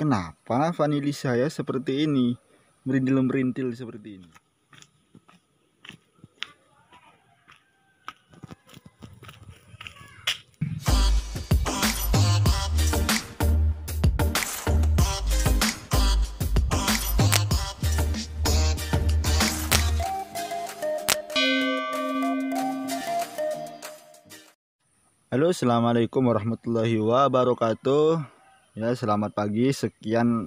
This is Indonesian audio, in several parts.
Kenapa vanili saya seperti ini? merintil merintil seperti ini. Halo, assalamualaikum warahmatullahi wabarakatuh. Ya, selamat pagi. Sekian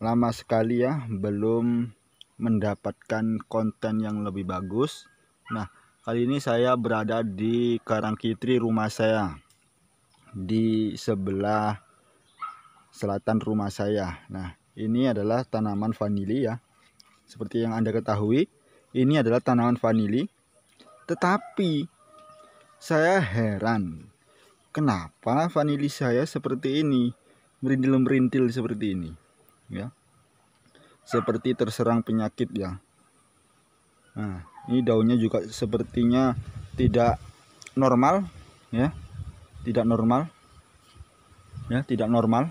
lama sekali ya belum mendapatkan konten yang lebih bagus. Nah, kali ini saya berada di Karangkitri rumah saya. Di sebelah selatan rumah saya. Nah, ini adalah tanaman vanili ya. Seperti yang Anda ketahui, ini adalah tanaman vanili. Tetapi saya heran kenapa vanili saya seperti ini merintil-merintil seperti ini ya seperti terserang penyakit ya nah ini daunnya juga sepertinya tidak normal ya tidak normal ya tidak normal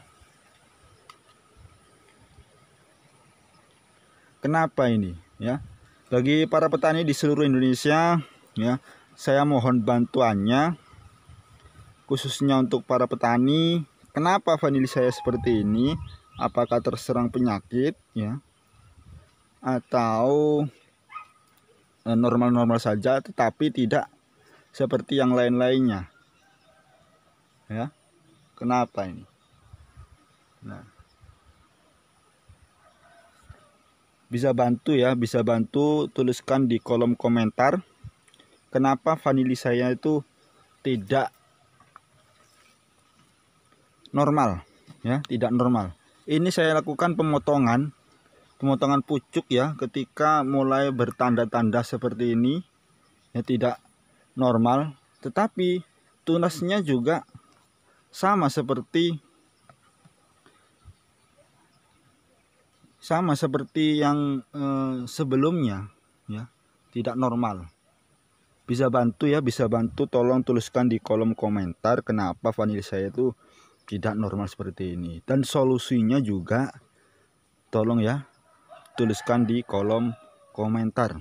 kenapa ini ya bagi para petani di seluruh Indonesia ya saya mohon bantuannya khususnya untuk para petani Kenapa vanili saya seperti ini? Apakah terserang penyakit ya? Atau eh, normal-normal saja tetapi tidak seperti yang lain-lainnya. Ya. Kenapa ini? Nah. Bisa bantu ya, bisa bantu tuliskan di kolom komentar kenapa vanili saya itu tidak normal ya tidak normal ini saya lakukan pemotongan pemotongan pucuk ya ketika mulai bertanda-tanda seperti ini ya tidak normal tetapi tunasnya juga sama seperti sama seperti yang eh, sebelumnya ya tidak normal bisa bantu ya bisa bantu tolong tuliskan di kolom komentar kenapa vanili saya itu tidak normal seperti ini dan solusinya juga tolong ya tuliskan di kolom komentar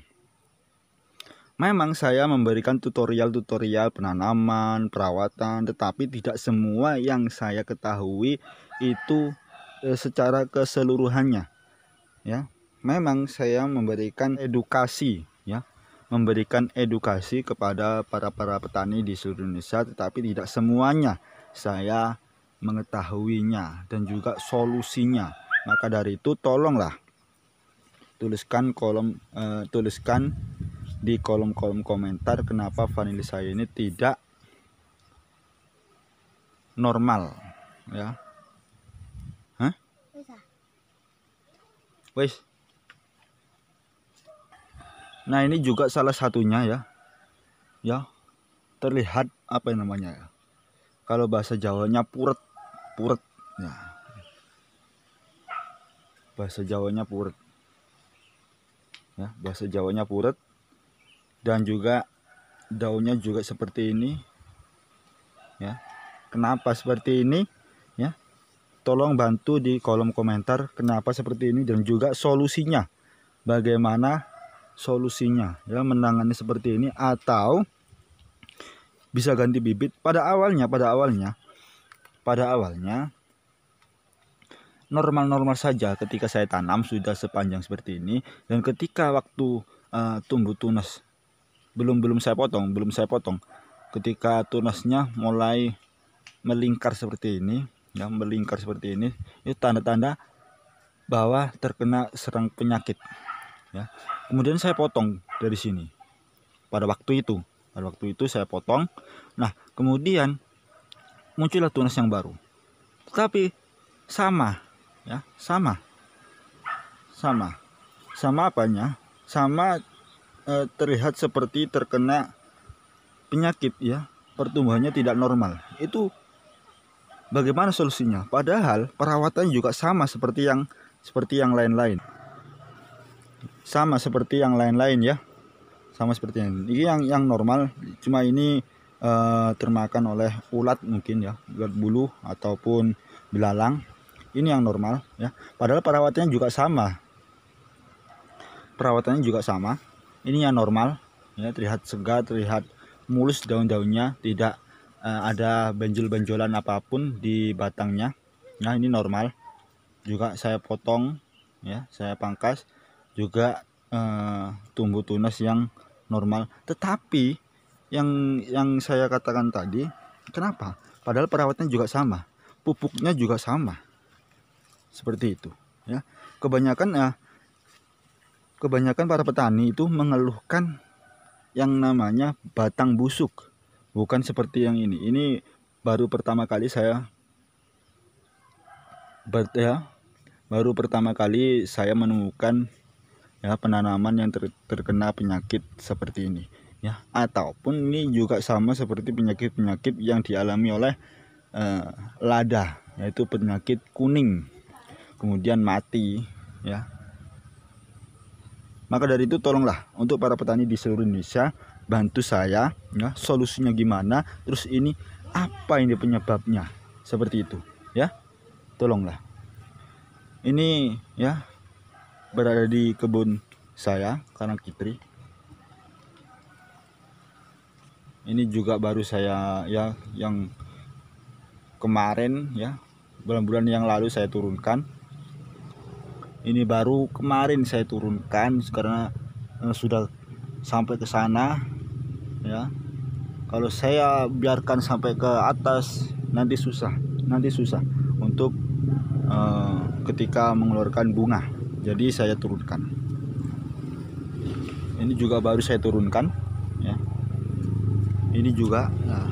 Memang saya memberikan tutorial-tutorial penanaman, perawatan, tetapi tidak semua yang saya ketahui itu eh, secara keseluruhannya. Ya, memang saya memberikan edukasi, ya, memberikan edukasi kepada para para petani di seluruh Indonesia, tetapi tidak semuanya saya mengetahuinya dan juga solusinya. Maka dari itu tolonglah tuliskan kolom uh, tuliskan di kolom-kolom komentar kenapa vanili saya ini tidak normal ya. Hah? Wes. Nah, ini juga salah satunya ya. Ya. Terlihat apa namanya ya? Kalau bahasa Jawanya purut puret nah. ya. bahasa Jawanya puret ya bahasa Jawanya puret dan juga daunnya juga seperti ini ya kenapa seperti ini ya tolong bantu di kolom komentar kenapa seperti ini dan juga solusinya bagaimana solusinya ya menangani seperti ini atau bisa ganti bibit pada awalnya pada awalnya pada awalnya normal-normal saja ketika saya tanam sudah sepanjang seperti ini dan ketika waktu uh, tumbuh tunas belum belum saya potong, belum saya potong. Ketika tunasnya mulai melingkar seperti ini, ya melingkar seperti ini, itu tanda-tanda bahwa terkena serang penyakit. Ya. Kemudian saya potong dari sini. Pada waktu itu, pada waktu itu saya potong. Nah, kemudian muncullah tunas yang baru. Tetapi sama, ya, sama. Sama. Sama apanya? Sama e, terlihat seperti terkena penyakit ya, pertumbuhannya tidak normal. Itu bagaimana solusinya? Padahal perawatan juga sama seperti yang seperti yang lain-lain. Sama seperti yang lain-lain ya. Sama seperti yang ini yang yang normal, cuma ini Eh, termakan oleh ulat mungkin ya ulat bulu ataupun belalang ini yang normal ya padahal perawatannya juga sama perawatannya juga sama ini yang normal ya terlihat segar terlihat mulus daun-daunnya tidak uh, ada benjol-benjolan apapun di batangnya nah ini normal juga saya potong ya saya pangkas juga uh, tumbuh tunas yang normal tetapi yang yang saya katakan tadi kenapa padahal perawatnya juga sama pupuknya juga sama seperti itu ya kebanyakan ya kebanyakan para petani itu mengeluhkan yang namanya batang busuk bukan seperti yang ini ini baru pertama kali saya ber, ya baru pertama kali saya menemukan ya penanaman yang ter, terkena penyakit seperti ini ya ataupun ini juga sama seperti penyakit-penyakit yang dialami oleh uh, lada yaitu penyakit kuning kemudian mati ya maka dari itu tolonglah untuk para petani di seluruh Indonesia bantu saya ya solusinya gimana terus ini apa ini penyebabnya seperti itu ya tolonglah ini ya berada di kebun saya karena Kitri ini juga baru saya ya yang kemarin ya bulan-bulan yang lalu saya turunkan ini baru kemarin saya turunkan karena eh, sudah sampai ke sana ya kalau saya biarkan sampai ke atas nanti susah nanti susah untuk eh, ketika mengeluarkan bunga jadi saya turunkan ini juga baru saya turunkan ini juga nah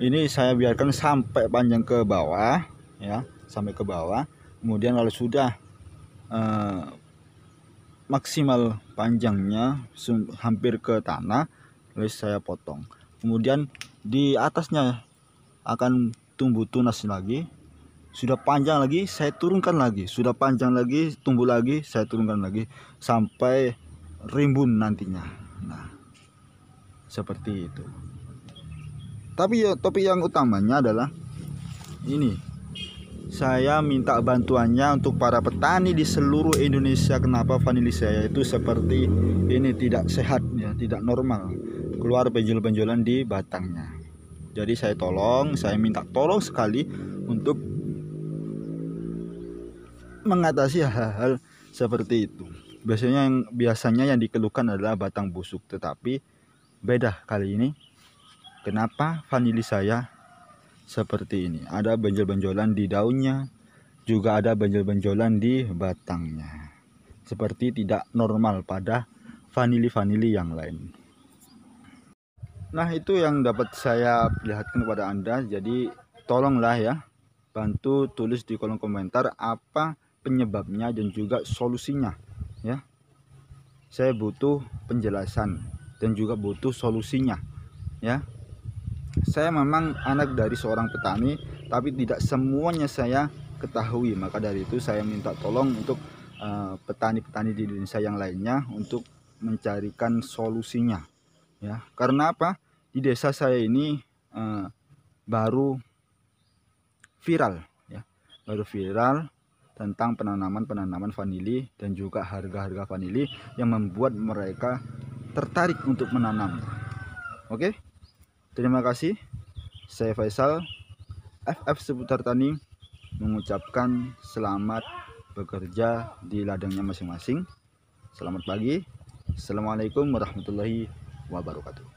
ini saya biarkan sampai panjang ke bawah ya sampai ke bawah kemudian kalau sudah eh, maksimal panjangnya hampir ke tanah terus saya potong kemudian di atasnya akan tumbuh tunas lagi sudah panjang lagi saya turunkan lagi sudah panjang lagi tumbuh lagi saya turunkan lagi sampai rimbun nantinya nah seperti itu tapi ya topik yang utamanya adalah ini saya minta bantuannya untuk para petani di seluruh Indonesia kenapa vanili saya itu seperti ini tidak sehat ya tidak normal keluar benjol-benjolan di batangnya jadi saya tolong saya minta tolong sekali untuk mengatasi hal-hal seperti itu. Biasanya yang biasanya yang dikeluhkan adalah batang busuk, tetapi beda kali ini. Kenapa vanili saya seperti ini? Ada benjol-benjolan di daunnya, juga ada benjol-benjolan di batangnya. Seperti tidak normal pada vanili-vanili yang lain. Nah, itu yang dapat saya perlihatkan kepada Anda. Jadi, tolonglah ya, bantu tulis di kolom komentar apa penyebabnya dan juga solusinya ya saya butuh penjelasan dan juga butuh solusinya ya saya memang anak dari seorang petani tapi tidak semuanya saya ketahui maka dari itu saya minta tolong untuk eh, petani-petani uh, di Indonesia yang lainnya untuk mencarikan solusinya ya karena apa di desa saya ini uh, baru viral ya baru viral tentang penanaman-penanaman vanili dan juga harga-harga vanili yang membuat mereka tertarik untuk menanam. Oke, terima kasih. Saya Faisal, FF Seputar Tani, mengucapkan selamat bekerja di ladangnya masing-masing. Selamat pagi. Assalamualaikum warahmatullahi wabarakatuh.